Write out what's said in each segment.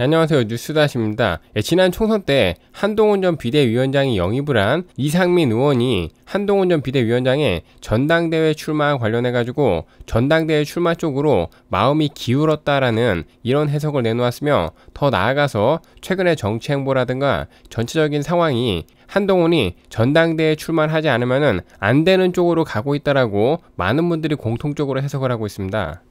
네, 안녕하세요. 뉴스다시입니다. 예, 지난 총선 때 한동훈 전 비대위원장이 영입을 한 이상민 의원이 한동훈 전 비대위원장의 전당대회 출마 관련해가지고 전당대회 출마 쪽으로 마음이 기울었다라는 이런 해석을 내놓았으며 더 나아가서 최근의 정치 행보라든가 전체적인 상황이 한동훈이 전당대회 출마하지 를 않으면 안 되는 쪽으로 가고 있다라고 많은 분들이 공통적으로 해석을 하고 있습니다.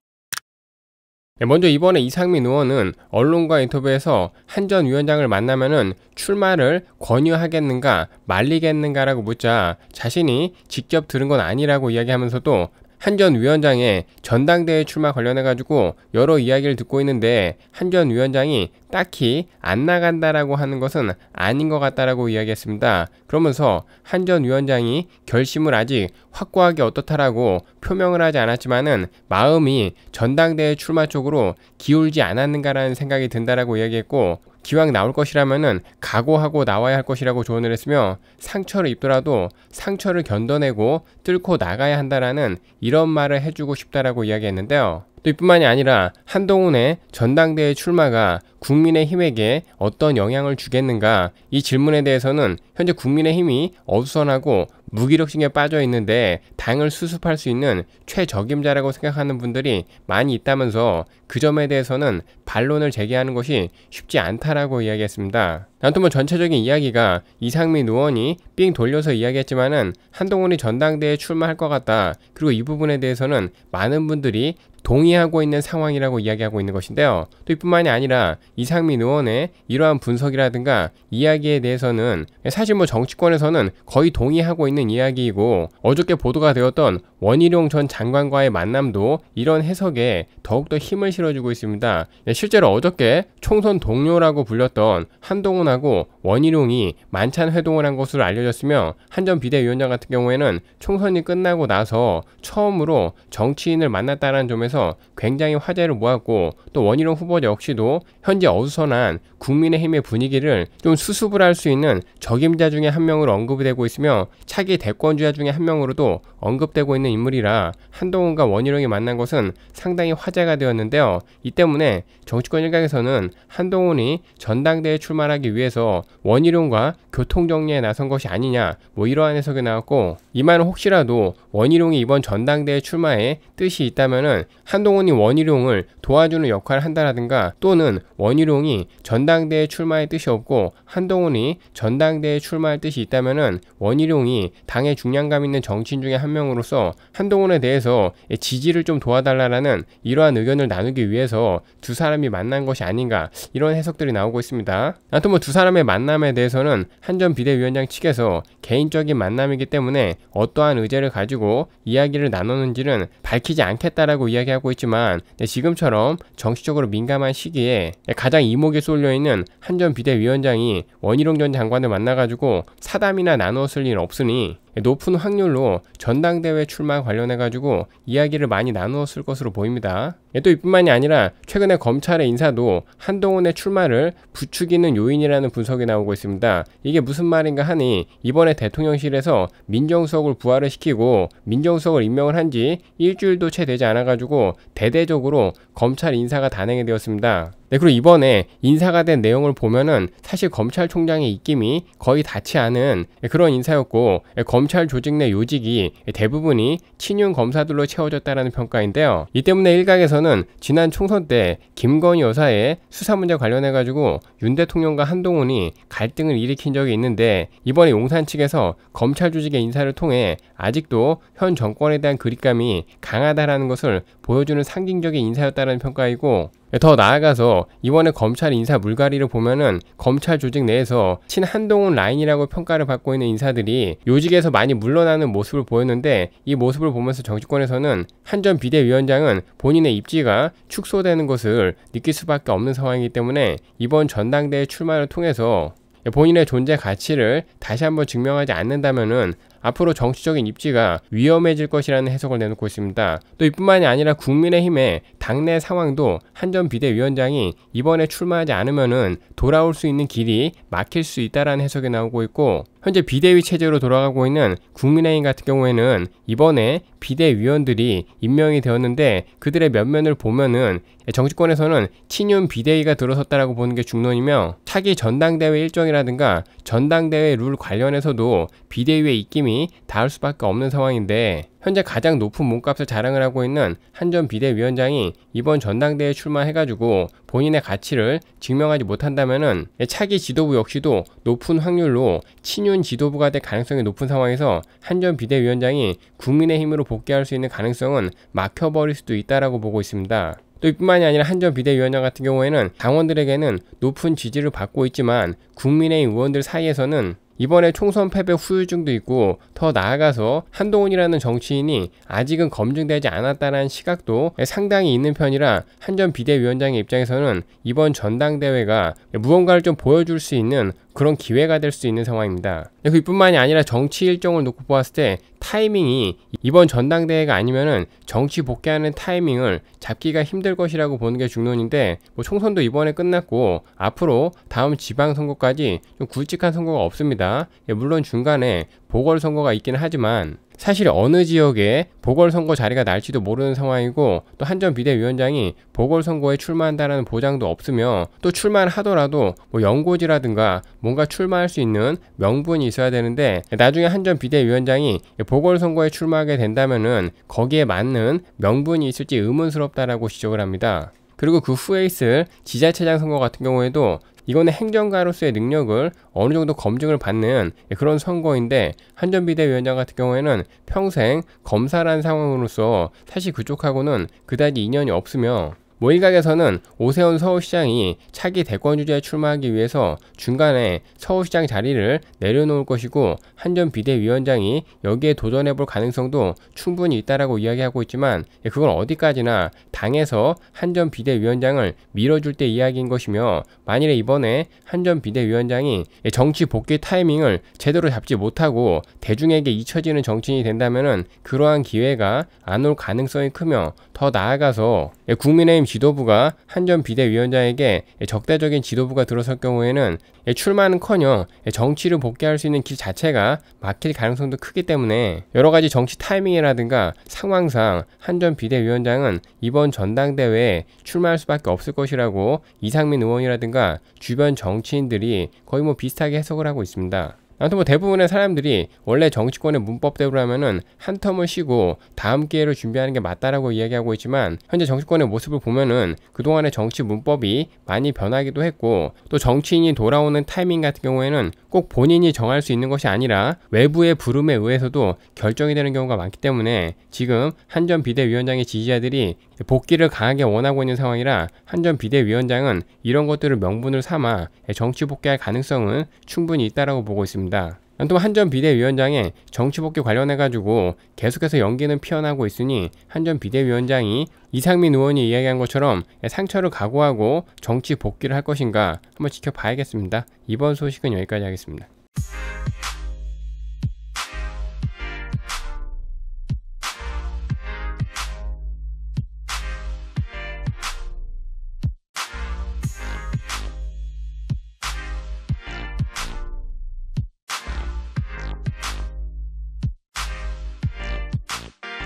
네, 먼저 이번에 이상민 의원은 언론과 인터뷰에서 한 전 위원장을 만나면은 출마를 권유하겠는가 말리겠는가라고 묻자 자신이 직접 들은 건 아니라고 이야기하면서도 한 전 위원장의 전당대회 출마 관련해 가지고 여러 이야기를 듣고 있는데 한 전 위원장이 딱히 안 나간다라고 하는 것은 아닌 것 같다라고 이야기했습니다. 그러면서 한 전 위원장이 결심을 아직 확고하게 어떻다라고 표명을 하지 않았지만은 마음이 전당대회 출마 쪽으로 기울지 않았는가라는 생각이 든다라고 이야기했고 기왕 나올 것이라면은 각오하고 나와야 할 것이라고 조언을 했으며 상처를 입더라도 상처를 견뎌내고 뚫고 나가야 한다라는 이런 말을 해주고 싶다라고 이야기했는데요. 또 이뿐만이 아니라 한동훈의 전당대회 출마가 국민의힘에게 어떤 영향을 주겠는가 이 질문에 대해서는 현재 국민의힘이 어수선하고 무기력증에 빠져 있는데 당을 수습할 수 있는 최적임자라고 생각하는 분들이 많이 있다면서 그 점에 대해서는 반론을 제기하는 것이 쉽지 않다라고 이야기했습니다. 아무튼 뭐 전체적인 이야기가 이상민 의원이 삥 돌려서 이야기했지만은 한동훈이 전당대에 출마할 것 같다. 그리고 이 부분에 대해서는 많은 분들이 동의하고 있는 상황이라고 이야기하고 있는 것인데요. 또 이뿐만이 아니라 이상민 의원의 이러한 분석이라든가 이야기에 대해서는 사실 뭐 정치권에서는 거의 동의하고 있는 이야기이고 어저께 보도가 되었던 원희룡 전 장관과의 만남도 이런 해석에 더욱더 힘을 실어주고 있습니다. 네, 실제로 어저께 총선 동료라고 불렸던 한동훈하고 원희룡이 만찬 회동을 한 것으로 알려졌으며 한전 비대위원장 같은 경우에는 총선이 끝나고 나서 처음으로 정치인을 만났다는 점에서 통해서 굉장히 화제를 모았고 또 원희룡 후보 역시도 현재 어수선한 국민의힘의 분위기를 좀 수습을 할 수 있는 적임자 중에 한 명으로 언급이 되고 있으며 차기 대권주자 중에 한 명으로도 언급되고 있는 인물이라 한동훈과 원희룡이 만난 것은 상당히 화제가 되었는데요. 이 때문에 정치권 일각에서는 한동훈이 전당대회 출마하기 위해서 원희룡과 교통정리에 나선 것이 아니냐 뭐 이러한 해석이 나왔고 이만 혹시라도 원희룡이 이번 전당대회 출마에 뜻이 있다면은 한동훈이 원희룡을 도와주는 역할을 한다라든가 또는 원희룡이 전당대에 출마할 뜻이 없고 한동훈이 전당대에 출마할 뜻이 있다면은 원희룡이 당의 중량감 있는 정치인 중에 한 명으로서 한동훈에 대해서 지지를 좀 도와달라라는 이러한 의견을 나누기 위해서 두 사람이 만난 것이 아닌가 이런 해석들이 나오고 있습니다. 아무튼 뭐 두 사람의 만남에 대해서는 한전 비대위원장 측에서 개인적인 만남이기 때문에 어떠한 의제를 가지고 이야기를 나누는지는 밝히지 않겠다라고 이야기하고 살고 있지만 네, 지금처럼 정치적으로 민감한 시기에 가장 이목에 쏠려 있는 한전 비대위원장이 원희룡 전 장관을 만나가지고 사담이나 나눴을 일 없으니 높은 확률로 전당대회 출마 관련해가지고 이야기를 많이 나누었을 것으로 보입니다. 예, 또 이뿐만이 아니라 최근에 검찰의 인사도 한동훈의 출마를 부추기는 요인이라는 분석이 나오고 있습니다. 이게 무슨 말인가 하니 이번에 대통령실에서 민정수석을 부활을 시키고 민정수석을 임명을 한 지 일주일도 채 되지 않아가지고 대대적으로 검찰 인사가 단행이 되었습니다. 네, 그리고 이번에 인사가 된 내용을 보면은 사실 검찰총장의 입김이 거의 닿지 않은 예, 그런 인사였고 예, 검찰 조직 내 요직이 대부분이 친윤 검사들로 채워졌다라는 평가인데요. 이 때문에 일각에서는 지난 총선 때 김건희 여사의 수사 문제 관련해 가지고 윤 대통령과 한동훈이 갈등을 일으킨 적이 있는데 이번에 용산 측에서 검찰 조직의 인사를 통해 아직도 현 정권에 대한 그립감이 강하다라는 것을 보여주는 상징적인 인사였다는 평가이고 네, 더 나아가서 이번에 검찰 인사 물갈이를 보면은 검찰 조직 내에서 친한동훈 라인이라고 평가를 받고 있는 인사들이 요직에서 많이 물러나는 모습을 보였는데 이 모습을 보면서 정치권에서는 한전 비대위원장은 본인의 입지가 축소되는 것을 느낄 수밖에 없는 상황이기 때문에 이번 전당대회 출마를 통해서 본인의 존재 가치를 다시 한번 증명하지 않는다면은 앞으로 정치적인 입지가 위험해질 것이라는 해석을 내놓고 있습니다. 또 이뿐만이 아니라 국민의힘의 당내 상황도 한전 비대위원장이 이번에 출마하지 않으면은 돌아올 수 있는 길이 막힐 수 있다라는 해석이 나오고 있고 현재 비대위 체제로 돌아가고 있는 국민의힘 같은 경우에는 이번에 비대위원들이 임명이 되었는데 그들의 면면을 보면은 정치권에서는 친윤 비대위가 들어섰다라고 보는 게 중론이며 차기 전당대회 일정이라든가 전당대회 룰 관련해서도 비대위의 입김이 힘이 닿을 수밖에 없는 상황인데 현재 가장 높은 몸값을 자랑을 하고 있는 한전 비대위원장이 이번 전당대회에 출마해가지고 본인의 가치를 증명하지 못한다면 차기 지도부 역시도 높은 확률로 친윤 지도부가 될 가능성이 높은 상황에서 한전 비대위원장이 국민의 힘으로 복귀할 수 있는 가능성은 막혀버릴 수도 있다라고 보고 있습니다. 또 이뿐만이 아니라 한전 비대위원장 같은 경우에는 당원들에게는 높은 지지를 받고 있지만 국민의 의원들 사이에서는 이번에 총선 패배 후유증도 있고 더 나아가서 한동훈이라는 정치인이 아직은 검증되지 않았다는 시각도 상당히 있는 편이라 한전 비대위원장의 입장에서는 이번 전당대회가 무언가를 좀 보여줄 수 있는 그런 기회가 될 수 있는 상황입니다. 그뿐만이 아니라 정치 일정을 놓고 보았을 때 타이밍이 이번 전당대회가 아니면은 정치 복귀하는 타이밍을 잡기가 힘들 것이라고 보는 게 중론인데 뭐 총선도 이번에 끝났고 앞으로 다음 지방선거까지 좀 굵직한 선거가 없습니다. 예, 물론 중간에 보궐선거가 있기는 하지만 사실 어느 지역에 보궐선거 자리가 날지도 모르는 상황이고 또 한전 비대위원장이 보궐선거에 출마한다는 보장도 없으며 또 출마를 하더라도 뭐 연고지라든가 뭔가 출마할 수 있는 명분이 있어야 되는데 나중에 한전 비대위원장이 보궐선거에 출마하게 된다면은 거기에 맞는 명분이 있을지 의문스럽다라고 지적을 합니다. 그리고 그 후에 있을 지자체장 선거 같은 경우에도 이거는 행정가로서의 능력을 어느 정도 검증을 받는 예, 그런 선거인데 한전비대위원장 같은 경우에는 평생 검사란 상황으로서 사실 그쪽하고는 그다지 인연이 없으며 모일각에서는 오세훈 서울시장이 차기 대권 주자에 출마하기 위해서 중간에 서울시장 자리를 내려놓을 것이고 한전 비대위원장이 여기에 도전해볼 가능성도 충분히 있다라고 이야기하고 있지만 예, 그건 어디까지나 당에서 한전 비대위원장을 밀어줄 때 이야기인 것이며 만일에 이번에 한전 비대위원장이 예, 정치 복귀 타이밍을 제대로 잡지 못하고 대중에게 잊혀지는 정치인이 된다면은 그러한 기회가 안 올 가능성이 크며 더 나아가서 예, 국민의힘 지도부가 한전 비대위원장에게 적대적인 지도부가 들어설 경우에는 출마는커녕 정치를 복귀할 수 있는 길 자체가 막힐 가능성도 크기 때문에 여러 가지 정치 타이밍이라든가 상황상 한전 비대위원장은 이번 전당대회에 출마할 수밖에 없을 것이라고 이상민 의원이라든가 주변 정치인들이 거의 뭐 비슷하게 해석을 하고 있습니다. 아무튼 뭐 대부분의 사람들이 원래 정치권의 문법대로라면은 한 텀을 쉬고 다음 기회를 준비하는 게 맞다라고 이야기하고 있지만 현재 정치권의 모습을 보면은 그동안의 정치 문법이 많이 변하기도 했고 또 정치인이 돌아오는 타이밍 같은 경우에는 꼭 본인이 정할 수 있는 것이 아니라 외부의 부름에 의해서도 결정이 되는 경우가 많기 때문에 지금 한전 비대위원장의 지지자들이 복귀를 강하게 원하고 있는 상황이라 한전 비대위원장은 이런 것들을 명분을 삼아 정치 복귀할 가능성은 충분히 있다라고 보고 있습니다. 또 한전 비대위원장의 정치 복귀 관련해가지고 계속해서 연기는 피어나고 있으니 한전 비대위원장이 이상민 의원이 이야기한 것처럼 상처를 각오하고 정치 복귀를 할 것인가 한번 지켜봐야겠습니다. 이번 소식은 여기까지 하겠습니다.